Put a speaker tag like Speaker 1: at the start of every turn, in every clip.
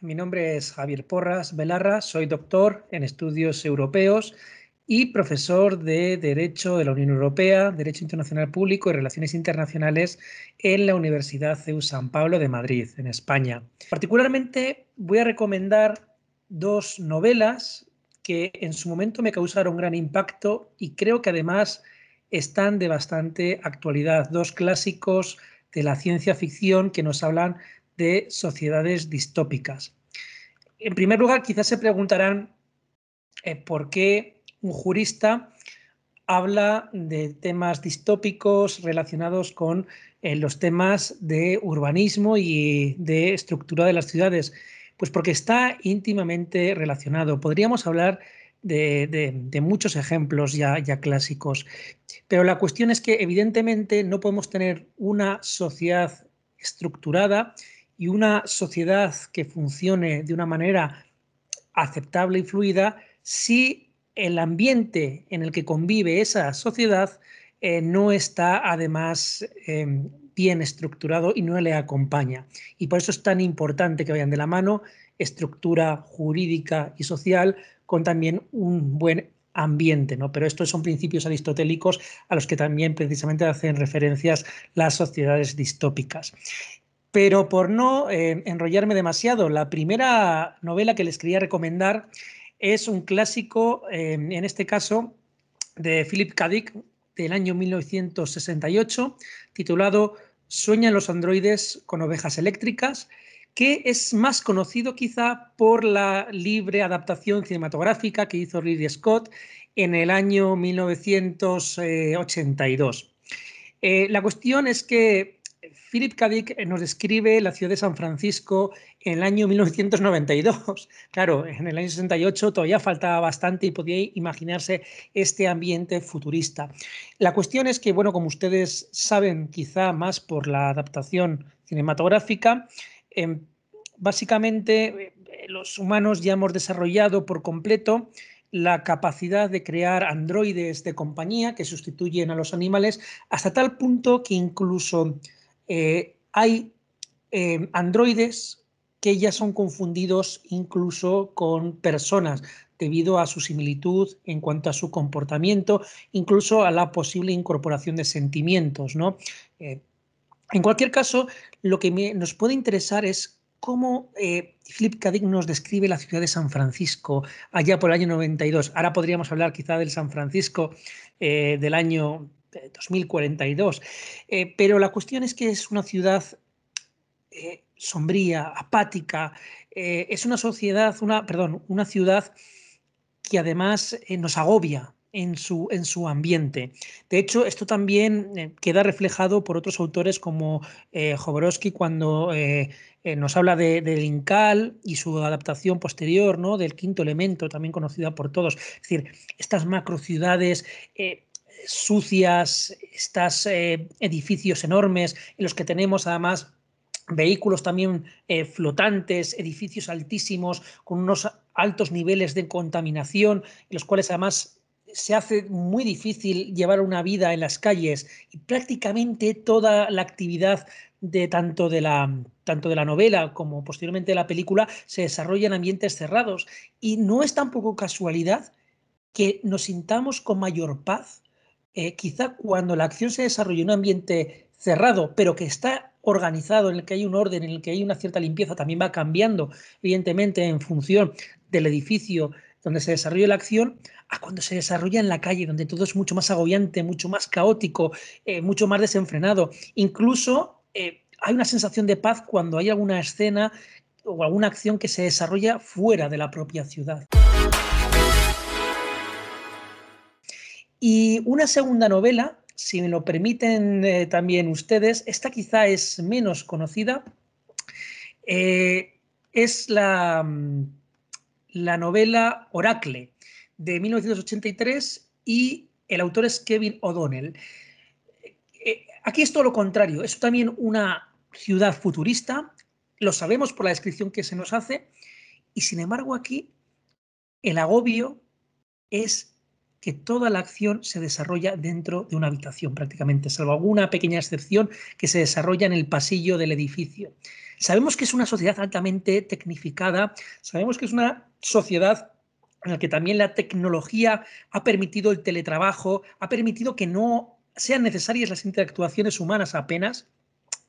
Speaker 1: Mi nombre es Javier Porras Velarra, soy doctor en estudios europeos y profesor de Derecho de la Unión Europea, Derecho Internacional Público y Relaciones Internacionales en la Universidad CEU San Pablo de Madrid, en España. Particularmente voy a recomendar dos novelas que en su momento me causaron gran impacto y creo que además están de bastante actualidad. Dos clásicos de la ciencia ficción que nos hablan de sociedades distópicas. En primer lugar, quizás se preguntarán eh, por qué un jurista habla de temas distópicos relacionados con eh, los temas de urbanismo y de estructura de las ciudades. Pues porque está íntimamente relacionado. Podríamos hablar de, muchos ejemplos ya, ya clásicos, pero la cuestión es que evidentemente no podemos tener una sociedad estructurada y una sociedad que funcione de una manera aceptable y fluida si el ambiente en el que convive esa sociedad eh, no está además em, bien estructurado y no le acompaña. Y por eso es tan importante que vayan de la mano estructura jurídica y social con también un buen ambiente, ¿no? Pero estos son principios aristotélicos a los que también precisamente hacen referencias las sociedades distópicas. Pero por no eh, enrollarme demasiado, la primera novela que les quería recomendar es un clásico, eh, en este caso, de Philip K. Dick, del año 1968, titulado sueñan los androides con ovejas eléctricas, que es más conocido quizá por la libre adaptación cinematográfica que hizo Ridley Scott en el año 1982. Eh, eh, la cuestión es que Philip K. Dick eh, nos describe la ciudad de San Francisco en el año 1992. Claro, en el año 68 todavía faltaba bastante y podía imaginarse este ambiente futurista. La cuestión es que, bueno, como ustedes saben quizá más por la adaptación cinematográfica, em, básicamente eh, los humanos ya hemos desarrollado por completo la capacidad de crear androides de compañía que sustituyen a los animales hasta tal punto que incluso eh, hay em, androides que ya son confundidos incluso con personas debido a su similitud en cuanto a su comportamiento, incluso a la posible incorporación de sentimientos. ¿no? Eh, en cualquier caso, lo que nos puede interesar es cómo eh, Philip nos describe la ciudad de San Francisco allá por el año 92. Ahora podríamos hablar quizá del San Francisco eh, del año 2042. Eh, eh, pero la cuestión es que es una ciudad eh, sombría, apática, es una sociedad, una, perdón, una ciudad que además nos agobia, en su, en su, ambiente. De hecho, esto también queda reflejado por otros autores como eh, cuando nos habla del de Incal y su adaptación posterior, ¿no? del quinto elemento, también conocida por todos. Es decir, estas macro ciudades sucias, estos eh, edificios enormes en los que tenemos además vehículos también eh, flotantes, edificios altísimos, con unos altos niveles de contaminación, en los cuales además se hace muy difícil llevar una vida en las calles y prácticamente toda la actividad de tanto de la tanto de la novela como posteriormente de la película se desarrolla en ambientes cerrados y no es tampoco casualidad que nos sintamos con mayor paz eh, quizá cuando la acción se desarrolla en un ambiente cerrado, pero que está organizado, en el que hay un orden, en el que hay una cierta limpieza, también va cambiando, evidentemente, en función del edificio donde se desarrolla la acción, a cuando se desarrolla en la calle, donde todo es mucho más agobiante, mucho más caótico, eh, mucho más desenfrenado. Incluso eh, hay una sensación de paz cuando hay alguna escena o alguna acción que se desarrolla fuera de la propia ciudad. Y una segunda novela, si me lo permiten eh, también ustedes, esta quizá es menos conocida, eh, es mm, la, novela Oracle de 1983 y el autor es Kevin O'Donnell. Eh, aquí es todo lo contrario, es también una ciudad futurista, lo sabemos por la descripción que se nos hace, y sin embargo aquí el agobio es que toda la acción se desarrolla dentro de una habitación prácticamente, salvo alguna pequeña excepción que se desarrolla en el pasillo del edificio. Sabemos que es una sociedad altamente tecnificada, sabemos que es una sociedad en la que también la tecnología ha permitido el teletrabajo, ha permitido que no sean necesarias las interactuaciones humanas apenas.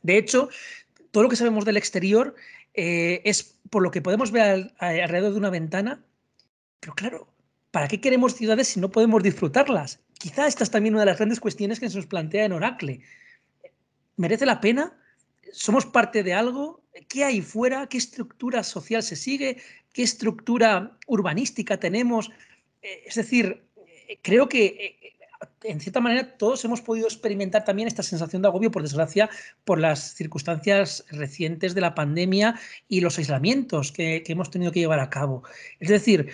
Speaker 1: De hecho, todo lo que sabemos del exterior eh, es por lo que podemos ver alrededor de una ventana, pero claro, ¿para qué queremos ciudades si no podemos disfrutarlas? Quizá esta es también una de las grandes cuestiones que se nos plantea en Oracle. ¿Merece la pena? ¿Somos parte de algo? ¿Qué hay fuera? ¿Qué estructura social se sigue? ¿Qué estructura urbanística tenemos? Eh, es decir, eh, creo que eh, en cierta manera todos hemos podido experimentar también esta sensación de agobio, por desgracia, por las circunstancias recientes de la pandemia y los aislamientos que, que hemos tenido que llevar a cabo. Es decir,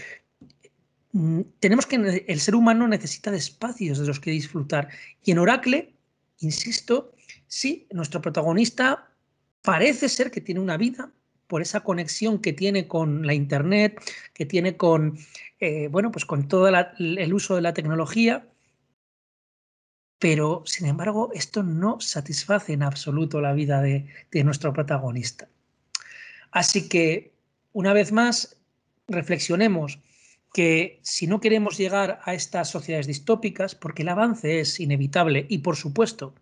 Speaker 1: Mm, tenemos que el ser humano necesita de espacios de los que disfrutar. Y en Oracle, insisto, sí, nuestro protagonista parece ser que tiene una vida por esa conexión que tiene con la internet, que tiene con eh, bueno, pues con todo el uso de la tecnología. Pero, sin embargo, esto no satisface en absoluto la vida de, de nuestro protagonista. Así que, una vez más, reflexionemos que si no queremos llegar a estas sociedades distópicas, porque el avance es inevitable y por supuesto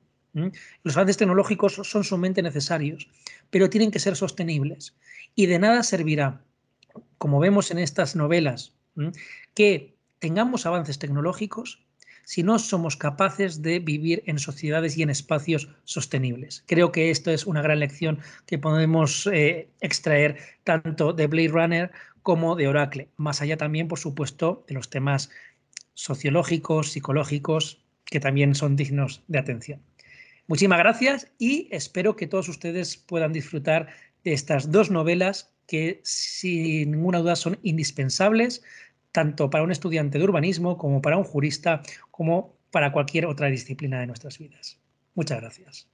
Speaker 1: los avances tecnológicos son sumamente necesarios, pero tienen que ser sostenibles y de nada servirá, como vemos en estas novelas, que tengamos avances tecnológicos si no somos capaces de vivir en sociedades y en espacios sostenibles. Creo que esto es una gran lección que podemos eh, extraer tanto de Blade Runner como de Oracle, más allá también, por supuesto, de los temas sociológicos, psicológicos, que también son dignos de atención. Muchísimas gracias y espero que todos ustedes puedan disfrutar de estas dos novelas que sin ninguna duda son indispensables tanto para un estudiante de urbanismo como para un jurista como para cualquier otra disciplina de nuestras vidas. Muchas gracias.